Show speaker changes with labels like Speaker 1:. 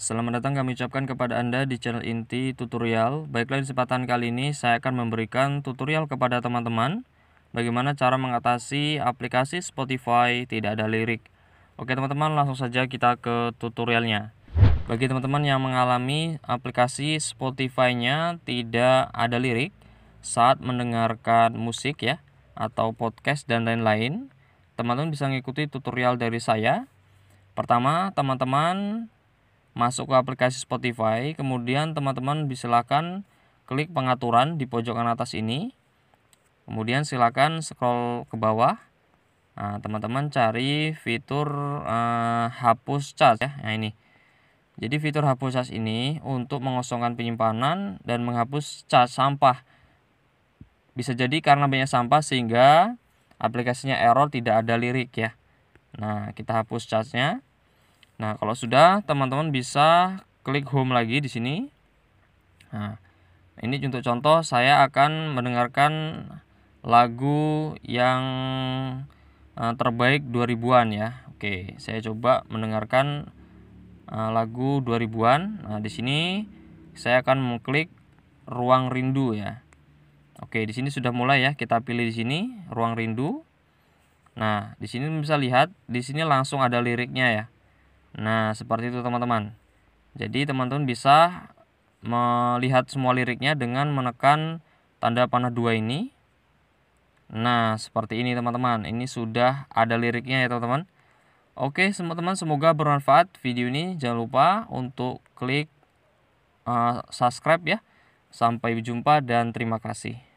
Speaker 1: Selamat datang kami ucapkan kepada Anda di channel inti tutorial. Baiklah di kesempatan kali ini saya akan memberikan tutorial kepada teman-teman bagaimana cara mengatasi aplikasi Spotify tidak ada lirik. Oke teman-teman langsung saja kita ke tutorialnya. Bagi teman-teman yang mengalami aplikasi Spotify-nya tidak ada lirik saat mendengarkan musik ya atau podcast dan lain-lain, teman-teman bisa mengikuti tutorial dari saya. Pertama, teman-teman masuk ke aplikasi Spotify, kemudian teman-teman silakan klik pengaturan di pojok kanan atas ini. Kemudian silakan scroll ke bawah. Nah, teman-teman cari fitur eh, hapus charge ya, nah ini. Jadi fitur hapus charge ini untuk mengosongkan penyimpanan dan menghapus charge sampah. Bisa jadi karena banyak sampah sehingga aplikasinya error tidak ada lirik ya. Nah, kita hapus charge cache-nya. Nah, kalau sudah teman-teman bisa klik home lagi di sini. Nah, ini untuk contoh saya akan mendengarkan lagu yang eh, terbaik 2000-an ya. Oke, saya coba mendengarkan eh, lagu 2000-an. Nah, di sini saya akan mengklik ruang rindu ya. Oke, di sini sudah mulai ya. Kita pilih di sini ruang rindu. Nah, di sini bisa lihat di sini langsung ada liriknya ya. Nah, seperti itu teman-teman. Jadi teman-teman bisa melihat semua liriknya dengan menekan tanda panah dua ini. Nah, seperti ini teman-teman. Ini sudah ada liriknya ya teman-teman. Oke, teman-teman semoga bermanfaat video ini. Jangan lupa untuk klik uh, subscribe ya. Sampai jumpa dan terima kasih.